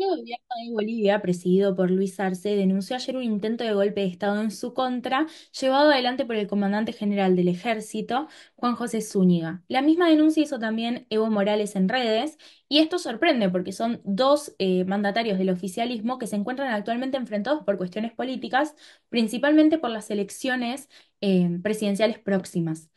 El gobierno de Bolivia, presidido por Luis Arce, denunció ayer un intento de golpe de Estado en su contra, llevado adelante por el comandante general del ejército, Juan José Zúñiga. La misma denuncia hizo también Evo Morales en redes, y esto sorprende porque son dos eh, mandatarios del oficialismo que se encuentran actualmente enfrentados por cuestiones políticas, principalmente por las elecciones eh, presidenciales próximas.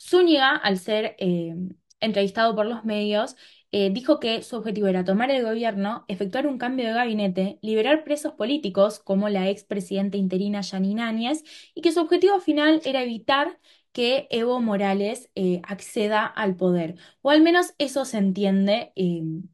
Zúñiga, al ser... Eh, entrevistado por los medios, eh, dijo que su objetivo era tomar el gobierno, efectuar un cambio de gabinete, liberar presos políticos como la expresidenta interina Janine Áñez y que su objetivo final era evitar que Evo Morales eh, acceda al poder. O al menos eso se entiende em,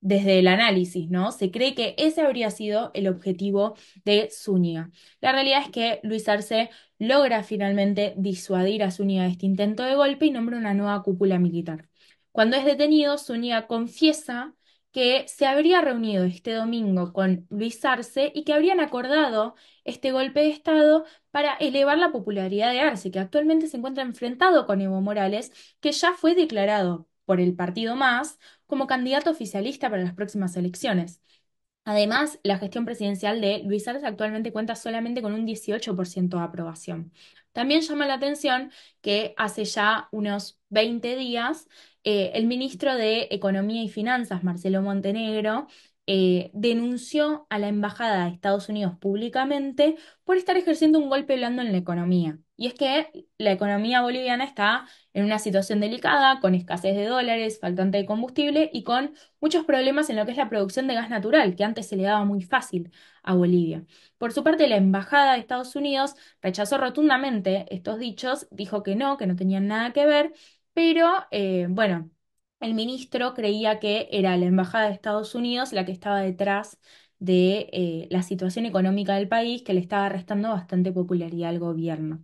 desde el análisis, ¿no? Se cree que ese habría sido el objetivo de Zúñiga. La realidad es que Luis Arce logra finalmente disuadir a Zúñiga de este intento de golpe y nombra una nueva cúpula militar. Cuando es detenido, Zúñiga confiesa que se habría reunido este domingo con Luis Arce y que habrían acordado este golpe de Estado para elevar la popularidad de Arce, que actualmente se encuentra enfrentado con Evo Morales, que ya fue declarado por el partido Más como candidato oficialista para las próximas elecciones. Además, la gestión presidencial de Luis Arce actualmente cuenta solamente con un 18% de aprobación. También llama la atención que hace ya unos 20 días eh, el ministro de Economía y Finanzas, Marcelo Montenegro, eh, denunció a la Embajada de Estados Unidos públicamente por estar ejerciendo un golpe blando en la economía. Y es que la economía boliviana está en una situación delicada, con escasez de dólares, faltante de combustible y con muchos problemas en lo que es la producción de gas natural, que antes se le daba muy fácil a Bolivia. Por su parte, la Embajada de Estados Unidos rechazó rotundamente estos dichos, dijo que no, que no tenían nada que ver pero eh, bueno, el ministro creía que era la Embajada de Estados Unidos la que estaba detrás de eh, la situación económica del país que le estaba restando bastante popularidad al gobierno.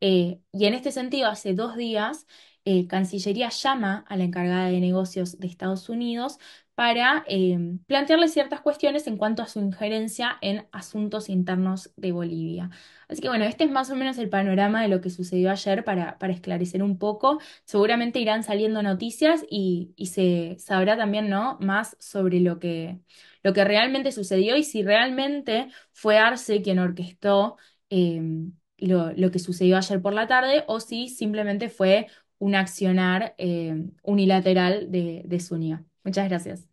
Eh, y en este sentido, hace dos días, eh, Cancillería llama a la encargada de negocios de Estados Unidos para em, plantearle ciertas cuestiones en cuanto a su injerencia en asuntos internos de Bolivia. Así que bueno, este es más o menos el panorama de lo que sucedió ayer para, esclarecer un poco. Seguramente irán saliendo noticias y, se sabrá también ¿no? más sobre lo que, lo que realmente sucedió y si realmente fue Arce quien orquestó em, lo, que sucedió ayer por la tarde o si simplemente fue un accionar em, unilateral de, de Muchas gracias.